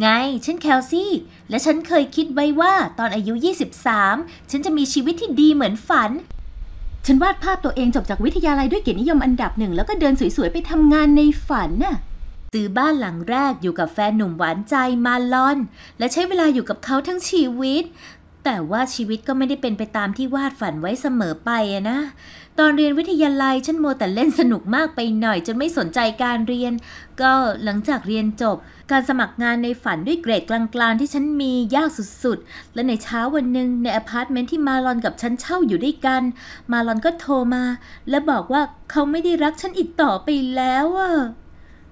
ไง ฉันแคลซี่ และฉันเคยคิดไว้ว่าตอนอายุ 23 ฉันจะมีชีวิตที่ดีเหมือนฝัน ฉันวาดภาพตัวเองจบจากวิทยาลัยด้วยเกียรตินิยมอันดับหนึ่ง แล้วก็เดินสวยๆไปทำงานในฝันน่ะซื้อบ้านหลังแรกอยู่กับแฟนหนุ่มหวานใจมาลอน และใช้เวลาอยู่กับเขาทั้งชีวิตแต่ว่าชีวิตก็ไม่ได้เป็นไปตามที่วาดฝันไว้เสมอไปนะ ตอนเรียนวิทยาลัย ฉันโมแต่เล่นสนุกมากไปหน่อย จนไม่สนใจการเรียน ก็หลังจากเรียนจบ การสมัครงานในฝันด้วยเกรดกลางๆที่ฉันมียากสุดๆ และในเช้าวันหนึ่งในอพาร์ตเมนต์ที่มาลอนกับฉันเช่าอยู่ด้วยกัน มาลอนก็โทรมา และบอกว่าเขาไม่ได้รักฉันอีกต่อไปแล้วอะ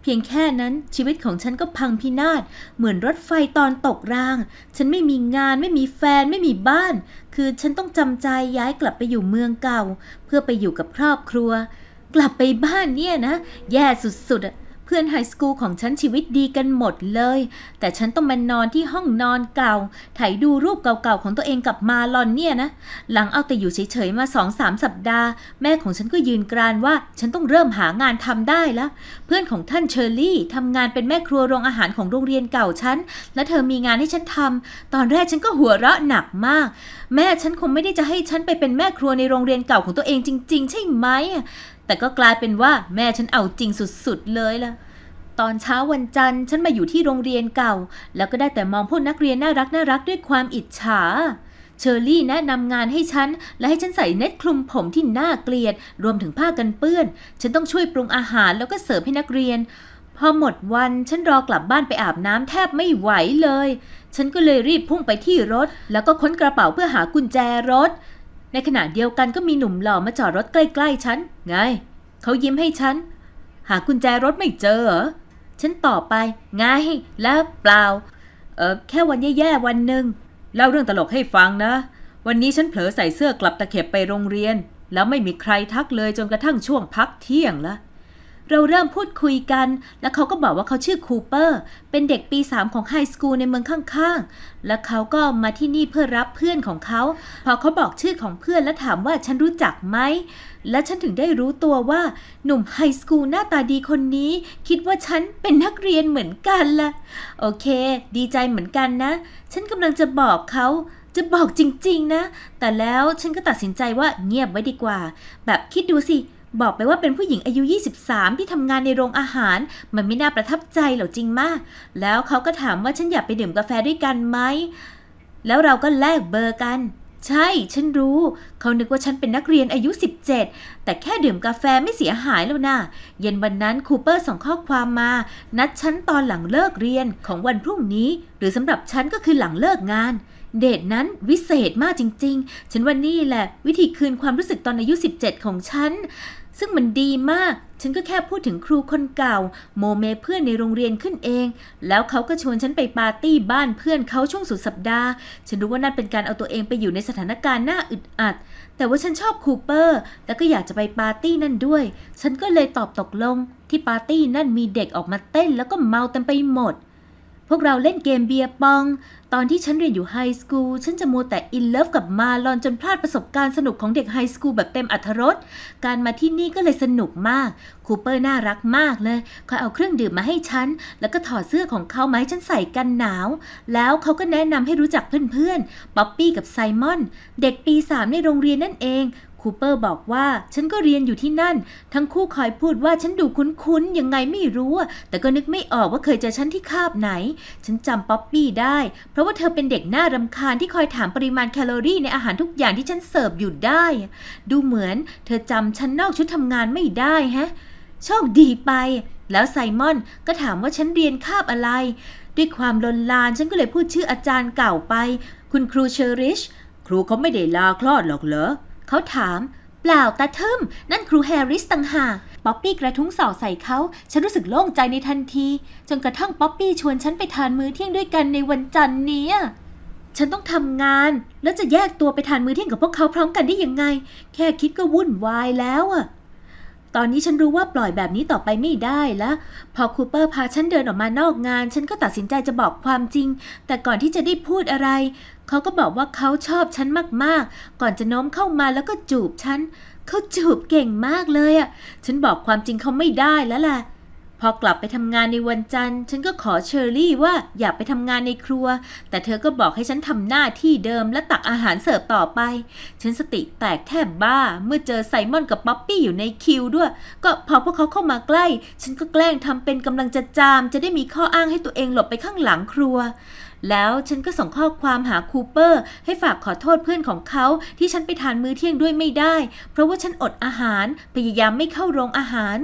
เพียงแค่นั้น ชีวิตของฉันก็พังพินาศเหมือนรถไฟตอนตกราง ฉันไม่มีงานไม่มีแฟนไม่มีบ้าน คือฉันต้องจำใจย้ายกลับไปอยู่เมืองเก่า เพื่อไปอยู่กับครอบครัว กลับไปบ้านเนี่ยนะ แย่สุดๆพื่อนไฮสคูลของฉันชีวิตดีกันหมดเลย แต่ฉันต้องมานอนที่ห้องนอนเก่าถ่ายดูรูปเก่าๆของตัวเองกับมาลอนเนี่ยนะ หลังเอาแต่อยู่เฉยๆมาสองสามสัปดาห์ แม่ของฉันก็ยืนกรานว่าฉันต้องเริ่มหางานทำได้ละเพื่อนของท่านเชอร์รี่ทำงานเป็นแม่ครัวโรงอาหารของโรงเรียนเก่าฉัน และเธอมีงานให้ฉันทำ ตอนแรกฉันก็หัวเราะหนักมาก แม่ฉันคงไม่ได้จะให้ฉันไปเป็นแม่ครัวในโรงเรียนเก่าของตัวเองจริง ๆ ใช่ไหมแต่ก็กลายเป็นว่าแม่ฉันเอาจริงสุดๆเลยล่ะ ตอนเช้าวันจันทร์ ฉันมาอยู่ที่โรงเรียนเก่า แล้วก็ได้แต่มองพวกนักเรียนน่ารักน่ารักด้วยความอิจฉา เชอรี่แนะนำงานให้ฉันและให้ฉันใส่เน็ตคลุมผมที่น่าเกลียด รวมถึงผ้ากันเปื้อนฉันต้องช่วยปรุงอาหารแล้วก็เสิร์ฟให้นักเรียน พอหมดวันฉันรอกลับบ้านไปอาบน้ำแทบไม่ไหวเลย ฉันก็เลยรีบพุ่งไปที่รถ แล้วก็ค้นกระเป๋าเพื่อหากุญแจรถในขณะเดียวกันก็มีหนุ่มหล่อมาจอดรถใกล้ๆฉัน ไง เขายิ้มให้ฉัน หากุญแจรถไม่เจอเหรอ ฉันตอบไป ไง แล้วเปล่าเออแค่วันแย่ๆวันหนึ่งเล่าเรื่องตลกให้ฟังนะ วันนี้ฉันเผลอใส่เสื้อกลับตะเข็บไปโรงเรียน แล้วไม่มีใครทักเลยจนกระทั่งช่วงพักเที่ยงละเราเริ่มพูดคุยกัน และเขาก็บอกว่าเขาชื่อคูเปอร์เป็นเด็กปี3ของไฮสคูลในเมืองข้างๆ และเขาก็มาที่นี่เพื่อรับเพื่อนของเขา พอเขาบอกชื่อของเพื่อนและถามว่าฉันรู้จักไหม และฉันถึงได้รู้ตัวว่า หนุ่มไฮสคูลหน้าตาดีคนนี้ คิดว่าฉันเป็นนักเรียนเหมือนกันละ่ะโอเค ดีใจเหมือนกันนะ ฉันกำลังจะบอกเขา จะบอกจริงๆนะ แต่แล้วฉันก็ตัดสินใจว่าเงียบไว้ดีกว่า แบบคิดดูสิเบอกไปว่าเป็นผู้หญิงอายุ 23 ที่ทำงานในโรงอาหาร มันไม่น่าประทับใจหรอกจริงมาก แล้วเขาก็ถามว่าฉันอยากไปดื่มกาแฟด้วยกันไหม แล้วเราก็แลกเบอร์กัน ใช่ ฉันรู้ เขานึกว่าฉันเป็นนักเรียนอายุ 17 แต่แค่ดื่มกาแฟไม่เสียหายแล้วนะเย็นวันนั้นคูเปอร์ส่งข้อความมา นัดฉันตอนหลังเลิกเรียนของวันพรุ่งนี้ หรือสำหรับฉันก็คือหลังเลิกงานเดทนั้นวิเศษมากจริงๆ ฉันว่านี่แหละวิธีคืนความรู้สึกตอนอายุ 17 ของฉัน ซึ่งมันดีมาก ฉันก็แค่พูดถึงครูคนเก่า โมเมเพื่อนในโรงเรียนขึ้นเอง แล้วเขาก็ชวนฉันไปปาร์ตี้บ้านเพื่อนเขาช่วงสุดสัปดาห์ ฉันรู้ว่านั่นเป็นการเอาตัวเองไปอยู่ในสถานการณ์น่าอึดอัด แต่ว่าฉันชอบคูเปอร์แล้วก็อยากจะไปปาร์ตี้นั่นด้วย ฉันก็เลยตอบตกลง ที่ปาร์ตี้นั่นมีเด็กออกมาเต้น แล้วก็เมาเต็มไปหมดพวกเราเล่นเกมเบียร์ปอง ตอนที่ฉันเรียนอยู่ไฮสคูล ฉันจะมัวแต่อินเลิฟกับมาลอน จนพลาดประสบการณ์สนุกของเด็กไฮสคูลแบบเต็มอัธรสการมาที่นี่ก็เลยสนุกมาก คูเปอร์น่ารักมากเลย คอยเอาเครื่องดื่มมาให้ฉัน แล้วก็ถอดเสื้อของเขาไหมฉันใส่กันหนาว แล้วเขาก็แนะนำให้รู้จักเพื่อนๆป๊อปปี้กับไซมอน เด็กปีสามในโรงเรียนนั่นเองคูเปอร์บอกว่าฉันก็เรียนอยู่ที่นั่น ทั้งคู่คอยพูดว่าฉันดูคุ้นๆยังไงไม่รู้ แต่ก็นึกไม่ออกว่าเคยเจอฉันที่คาบไหน ฉันจำป๊อปปี้ได้ เพราะว่าเธอเป็นเด็กหน้ารำคาญที่คอยถามปริมาณแคลอรี่ในอาหารทุกอย่างที่ฉันเสิร์ฟอยู่ได้ ดูเหมือนเธอจำฉันนอกชุดทำงานไม่ได้ฮะโชคดีไป แล้วไซมอนก็ถามว่าฉันเรียนคาบอะไร ด้วยความลนลานฉันก็เลยพูดชื่ออาจารย์เก่าไป คุณครูเชอริชครูเขาไม่ได้ลาคลอดหรอกเหรอเขาถามเปล่าตาเทิมนั่นครูแฮริสต่างหากป๊อปปี้กระทุ้งสอกใส่เขา ฉันรู้สึกโล่งใจในทันทีจนกระทั่งป๊อปปี้ชวนฉันไปทานมื้อเที่ยงด้วยกันในวันจันทร์นี้ฉันต้องทำงาน แล้วจะแยกตัวไปทานมื้อเที่ยงกับพวกเขาพร้อมกันได้ยังไง แค่คิดก็วุ่นวายแล้วอะตอนนี้ฉันรู้ว่าปล่อยแบบนี้ต่อไปไม่ได้แล้ว พอคูเปอร์พาฉันเดินออกมานอกงาน ฉันก็ตัดสินใจจะบอกความจริง แต่ก่อนที่จะได้พูดอะไร เขาก็บอกว่าเขาชอบฉันมาก ๆ ก่อนจะโน้มเข้ามาแล้วก็จูบฉันเขาจูบเก่งมากเลยอ่ะฉันบอกความจริงเขาไม่ได้แล้วล่ะพอกลับไปทำงานในวันจันทร์ ฉันก็ขอเชอร์รี่ว่าอยากไปทำงานในครัว แต่เธอก็บอกให้ฉันทำหน้าที่เดิมและตักอาหารเสิร์ฟต่อไป ฉันสติแตกแทบบ้าเมื่อเจอไซมอนกับป๊อปปี้อยู่ในคิวด้วย ก็พอพวกเขาเข้ามาใกล้ฉันก็แกล้งทำเป็นกำลังจะจามจะได้มีข้ออ้างให้ตัวเองหลบไปข้างหลังครัวแล้วฉันก็ส่งข้อความหาคูเปอร์ให้ฝากขอโทษเพื่อนของเขา ที่ฉันไปทานมื้อเที่ยงด้วยไม่ได้ เพราะว่าฉันอดอาหาร พยายามไม่เข้าโรงอาหาร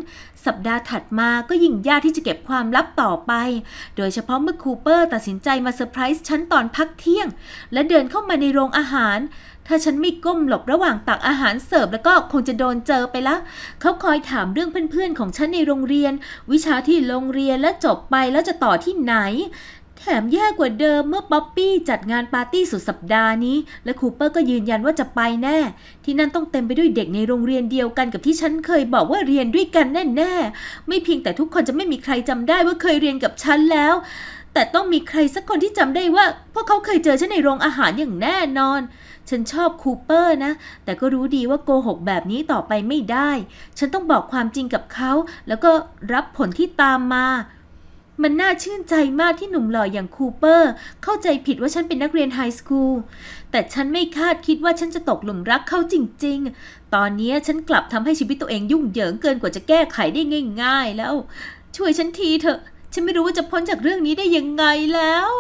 สัปดาห์ถัดมาก็ยิ่งยากที่จะเก็บความลับต่อไป โดยเฉพาะเมื่อคูเปอร์ตัดสินใจมาเซอร์ไพรส์ฉันตอนพักเที่ยงและเดินเข้ามาในโรงอาหาร ถ้าฉันไม่ก้มหลบระหว่างตักอาหารเสิร์ฟแล้วก็คงจะโดนเจอไปละเขาคอยถามเรื่องเพื่อนๆ ของฉันในโรงเรียน วิชาที่โรงเรียนและจบไปแล้วจะต่อที่ไหนแถมแย่กว่าเดิมเมื่อป๊อปปี้จัดงานปาร์ตี้สุดสัปดาห์นี้ และคูเปอร์ก็ยืนยันว่าจะไปแน่ ที่นั่นต้องเต็มไปด้วยเด็กในโรงเรียนเดียวกันกับที่ฉันเคยบอกว่าเรียนด้วยกันแน่ๆไม่เพียงแต่ทุกคนจะไม่มีใครจำได้ว่าเคยเรียนกับฉันแล้ว แต่ต้องมีใครสักคนที่จำได้ว่าพวกเขาเคยเจอฉันในโรงอาหารอย่างแน่นอน ฉันชอบคูเปอร์นะ แต่ก็รู้ดีว่าโกหกแบบนี้ต่อไปไม่ได้ ฉันต้องบอกความจริงกับเขา แล้วก็รับผลที่ตามมามันน่าชื่นใจมากที่หนุ่มหล่ออย่างคูเปอร์ เข้าใจผิดว่าฉันเป็นนักเรียนไฮสคูล แต่ฉันไม่คาดคิดว่าฉันจะตกหลุมรักเขาจริงๆ ตอนนี้ฉันกลับทำให้ชีวิตตัวเองยุ่งเหยิงเกินกว่าจะแก้ไขได้ง่าย ๆ แล้ว ช่วยฉันทีเถอะ ฉันไม่รู้ว่าจะพ้นจากเรื่องนี้ได้ยังไงแล้ว